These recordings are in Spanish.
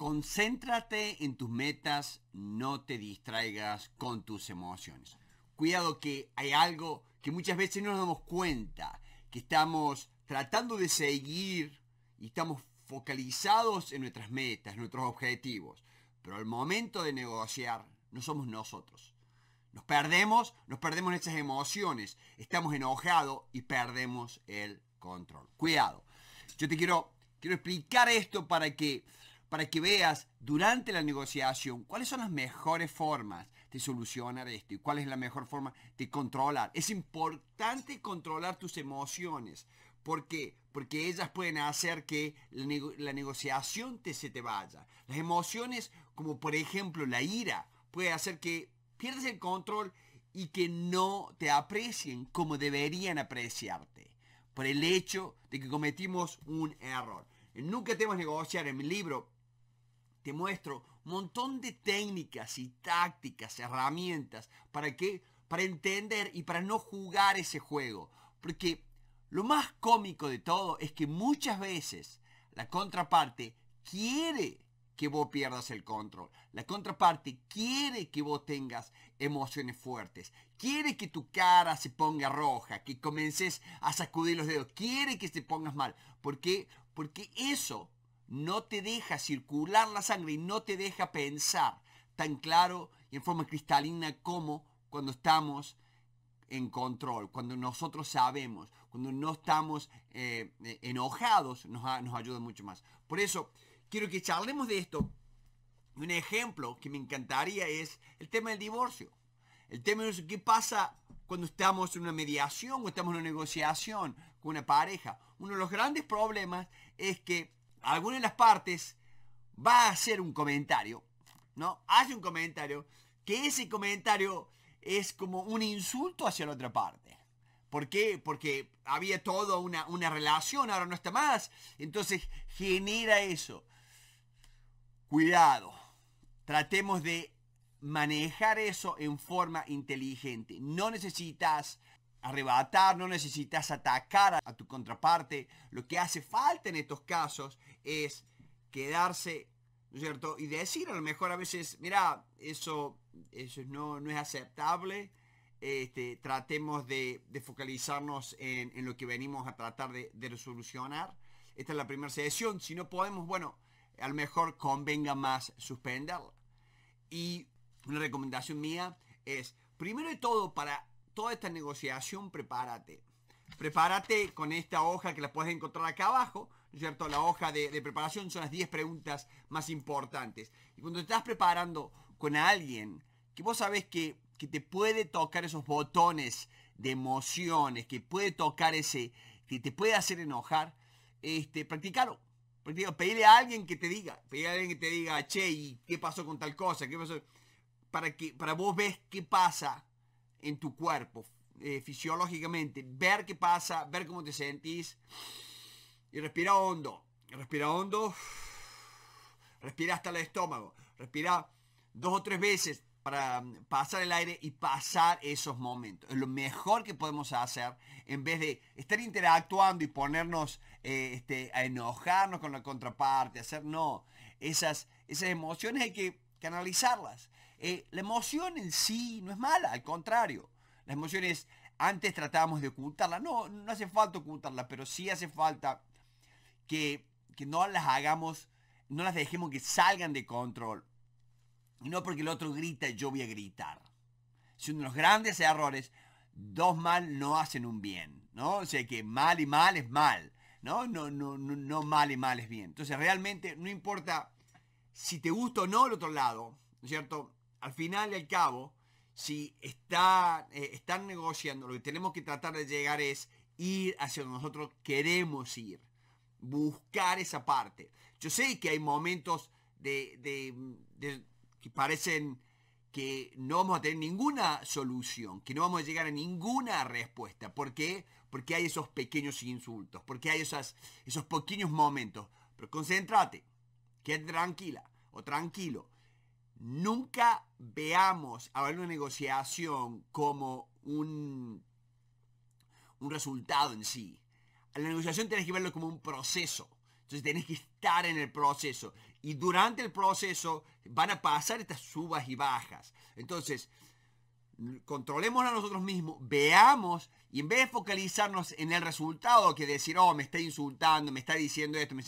Concéntrate en tus metas, no te distraigas con tus emociones. Cuidado que hay algo que muchas veces no nos damos cuenta, que estamos tratando de seguir y estamos focalizados en nuestras metas, nuestros objetivos. Pero al momento de negociar, no somos nosotros. Nos perdemos, nos perdemos nuestras emociones, estamos enojados y perdemos el control. Cuidado. Yo te quiero, quiero explicar esto para que para que veas durante la negociación cuáles son las mejores formas de solucionar esto y cuál es la mejor forma de controlar. Es importante controlar tus emociones. ¿Por Porque ellas pueden hacer que la, negociación te, se te vaya. Las emociones, como por ejemplo la ira, puede hacer que pierdas el control y que no te aprecien como deberían apreciarte por el hecho de que cometimos un error. Nunca te vas negociar en mi libro te muestro un montón de técnicas y tácticas, herramientas, para que para entender y para no jugar ese juego, porque lo más cómico de todo es que muchas veces la contraparte quiere que vos pierdas el control. La contraparte quiere que vos tengas emociones fuertes. Quiere que tu cara se ponga roja, que comences a sacudir los dedos. Quiere que te pongas mal. ¿Por qué? Porque eso no te deja circular la sangre y no te deja pensar tan claro y en forma cristalina como cuando estamos en control, cuando nosotros sabemos, cuando no estamos eh, eh, enojados, nos, ayuda mucho más. Por eso, quiero que charlemos de esto. Un ejemplo que me encantaría es el tema del divorcio. El tema es qué pasa cuando estamos en una mediación, o estamos en una negociación con una pareja. Uno de los grandes problemas es que alguna de las partes va a hacer un comentario, ¿no? Hace un comentario, que ese comentario es como un insulto hacia la otra parte. ¿Por qué? Porque había toda una, una relación, ahora no está más. Entonces genera eso. Cuidado, tratemos de manejar eso en forma inteligente. No necesitas arrebatar, no necesitas atacar a tu contraparte. Lo que hace falta en estos casos es quedarse, ¿no es cierto? Y decir a lo mejor a veces, mira, eso, eso no, es aceptable. Este, tratemos de, focalizarnos en, lo que venimos a tratar de, de resolucionar. Esta es la primera sesión. Si no podemos, bueno, a lo mejor convenga más suspenderla. Y una recomendación mía es, primero de todo, para toda esta negociación, prepárate. Prepárate con esta hoja que la puedes encontrar acá abajo, cierto? La hoja de, preparación son las 10 preguntas más importantes. Y cuando te estás preparando con alguien que vos sabes que, que te puede tocar esos botones de emociones, que puede tocar ese, que te puede hacer enojar, este, practicalo. practicalo. Pedirle a alguien que te diga, pedirle a alguien que te diga, che, ¿y qué pasó con tal cosa? ¿Qué pasó? Para que para vos ves qué pasa en tu cuerpo, eh, fisiológicamente, ver qué pasa, ver cómo te sentís. Y respira hondo, respira hondo, respira hasta el estómago, respira dos o tres veces para pasar el aire y pasar esos momentos. Es lo mejor que podemos hacer en vez de estar interactuando y ponernos eh, este, a enojarnos con la contraparte, hacer no. Esas, esas emociones hay que que analizarlas. Eh, la emoción en sí no es mala, al contrario. Las emociones antes tratábamos de ocultarla. No, no hace falta ocultarla, pero sí hace falta que, no las hagamos, no las dejemos que salgan de control. no porque el otro grita, yo voy a gritar. si uno de los grandes errores. Dos mal no hacen un bien, ¿no? O sea que mal y mal es mal, No, no, no, no mal y mal es bien. Entonces realmente no importa si te gusta o no el otro lado, ¿no es cierto? Al final y al cabo, si está, eh, están negociando, lo que tenemos que tratar de llegar es ir hacia donde nosotros queremos ir, buscar esa parte. Yo sé que hay momentos de, que parecen que no vamos a tener ninguna solución, que no vamos a llegar a ninguna respuesta. ¿Por qué? Porque hay esos pequeños insultos, porque hay esos pequeños momentos. Pero concéntrate, tranquila o tranquilo, nunca veamos a una negociación como un, un resultado en sí. la negociación tenés que verlo como un proceso. Entonces tenés que estar en el proceso. Y durante el proceso van a pasar estas subas y bajas. Entonces, controlemos a nosotros mismos, veamos y en vez de focalizarnos en el resultado que decir, oh, me está insultando, me está diciendo esto, me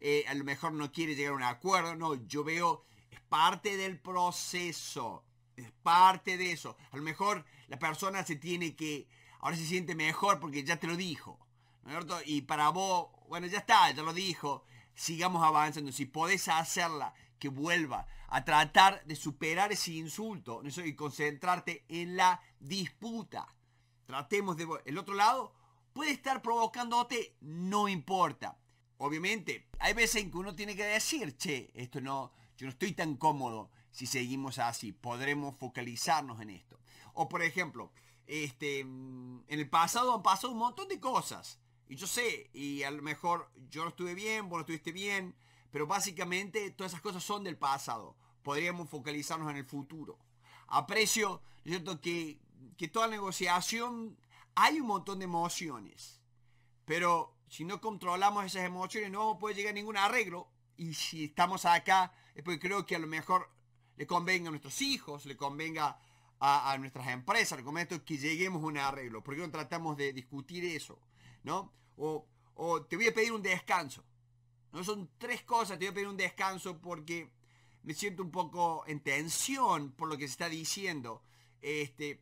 eh, a lo mejor no quiere llegar a un acuerdo, no, yo veo, es parte del proceso, es parte de eso. A lo mejor la persona se tiene que, ahora se siente mejor porque ya te lo dijo, ¿no es cierto? Y para vos, bueno, ya está, ya lo dijo, sigamos avanzando, si podés hacerla, que vuelva a tratar de superar ese insulto ¿no? y concentrarte en la disputa. Tratemos de... El otro lado puede estar provocándote, no importa. Obviamente, hay veces en que uno tiene que decir, che, esto no, yo no estoy tan cómodo si seguimos así, podremos focalizarnos en esto. O por ejemplo, este, mm, en el pasado han pasado un montón de cosas. Y yo sé, y a lo mejor yo no estuve bien, vos no estuviste bien, pero básicamente todas esas cosas son del pasado. Podríamos focalizarnos en el futuro. Aprecio, que, que toda negociación hay un montón de emociones. Pero si no controlamos esas emociones no vamos a poder llegar a ningún arreglo. Y si estamos acá, es creo que a lo mejor le convenga a nuestros hijos, le convenga a, nuestras empresas, le convenga que lleguemos a un arreglo. ¿Por qué no tratamos de discutir eso? ¿No? o te voy a pedir un descanso. No son tres cosas, te voy a pedir un descanso porque me siento un poco en tensión por lo que se está diciendo. Este,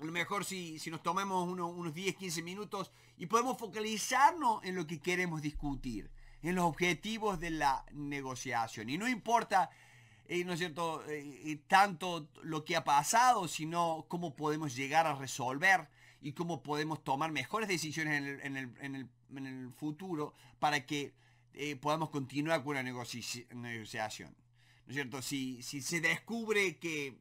a lo mejor si, nos tomemos unos 10, 15 minutos y podemos focalizarnos en lo que queremos discutir, en los objetivos de la negociación. Y no importa, eh, ¿no es cierto?, eh, eh, tanto lo que ha pasado, sino cómo podemos llegar a resolver y cómo podemos tomar mejores decisiones en el futuro para que eh, podamos continuar con la negociación. ¿No es cierto? Si, se descubre que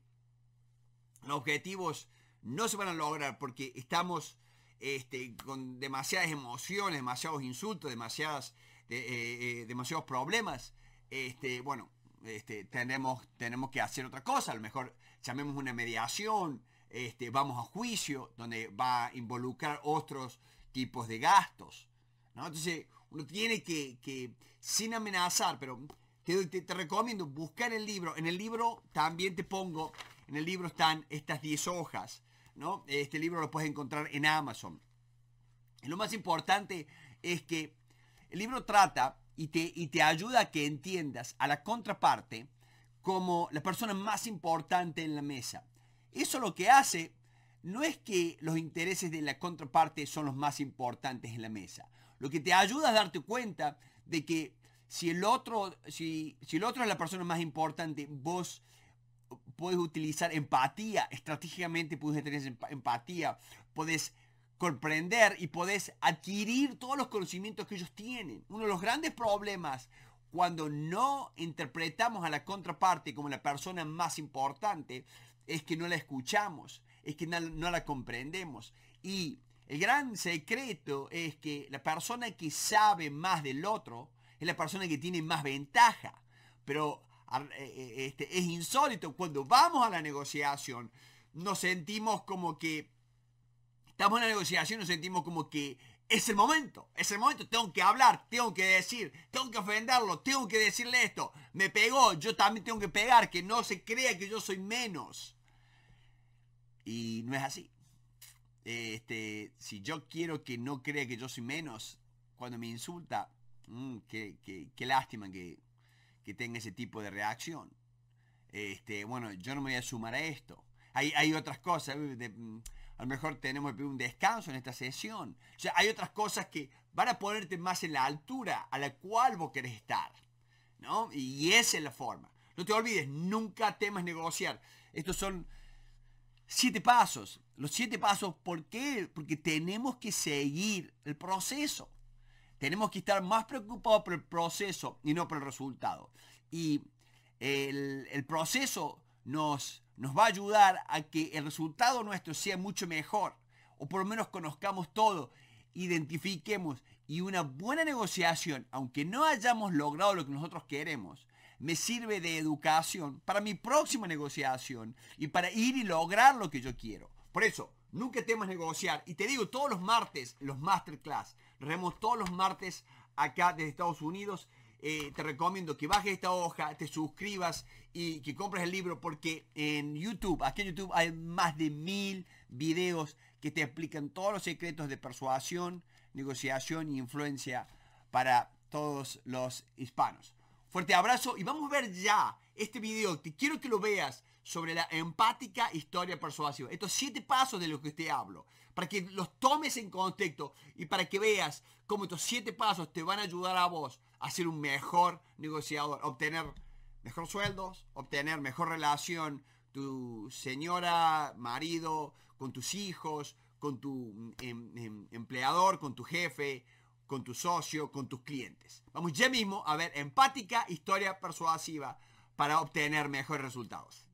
los objetivos no se van a lograr porque estamos este, con demasiadas emociones, demasiados insultos, demasiadas, eh, eh, demasiados problemas, este, bueno, este, tenemos, tenemos que hacer otra cosa. A lo mejor llamemos una mediación, vamos a juicio, donde va a involucrar otros tipos de gastos. ¿no? Entonces, uno tiene que, sin amenazar, pero te, recomiendo buscar el libro. En el libro también te pongo, en el libro están estas 10 hojas, ¿no? Este libro lo puedes encontrar en Amazon. lo más importante es que el libro trata y te, y te ayuda a que entiendas a la contraparte como la persona más importante en la mesa. Eso lo que hace no es que los intereses de la contraparte son los más importantes en la mesa. Lo que te ayuda a darte cuenta de que si el otro, si, el otro es la persona más importante, vos puedes utilizar empatía, estratégicamente puedes tener empatía, puedes comprender y podés adquirir todos los conocimientos que ellos tienen. Uno de los grandes problemas cuando no interpretamos a la contraparte como la persona más importante es que no la escuchamos, es que no, no la comprendemos. Y el gran secreto es que la persona que sabe más del otro es la persona que tiene más ventaja. Pero eh, eh, este, es insólito, cuando vamos a la negociación, nos sentimos como que estamos en la negociación, nos sentimos como que es el momento, es el momento, tengo que hablar, tengo que decir, tengo que ofenderlo, tengo que decirle esto, me pegó, yo también tengo que pegar, que no se crea que yo soy menos. Y no es así. Eh, este, si yo quiero que no crea que yo soy menos cuando me insulta, mm, que qué, lástima que, tenga ese tipo de reacción. Este, bueno, yo no me voy a sumar a esto. Hay, otras cosas. Eh, mm, a lo mejor tenemos un descanso en esta sesión. O sea, hay otras cosas que van a ponerte más en la altura a la cual vos querés estar. ¿no? Y esa es la forma. No te olvides, nunca temas negociar. Estos son siete pasos. Los siete pasos, ¿por qué? Porque tenemos que seguir el proceso. Tenemos que estar más preocupados por el proceso y no por el resultado. Y el, el proceso nos, nos va a ayudar a que el resultado nuestro sea mucho mejor. O por lo menos conozcamos todo, identifiquemos. Y una buena negociación, aunque no hayamos logrado lo que nosotros queremos, me sirve de educación para mi próxima negociación y para ir y lograr lo que yo quiero. Por eso, nunca temas negociar. Y te digo, todos los martes, los masterclass, remos todos los martes acá desde Estados Unidos. Eh, te recomiendo que bajes esta hoja, te suscribas y que compres el libro porque en YouTube, aquí en YouTube hay más de mil videos que te explican todos los secretos de persuasión, negociación e influencia para todos los hispanos. Fuerte abrazo y vamos a ver ya este video. Te quiero que lo veas sobre la empática historia persuasiva. Estos siete pasos de los que te hablo, para que los tomes en contexto y para que veas cómo estos siete pasos te van a ayudar a vos a ser un mejor negociador, obtener mejor sueldos, obtener mejor relación, tu señora, marido, con tus hijos, con tu em, em, empleador, con tu jefe, con tu socio, con tus clientes. Vamos ya mismo a ver empática historia persuasiva para obtener mejores resultados.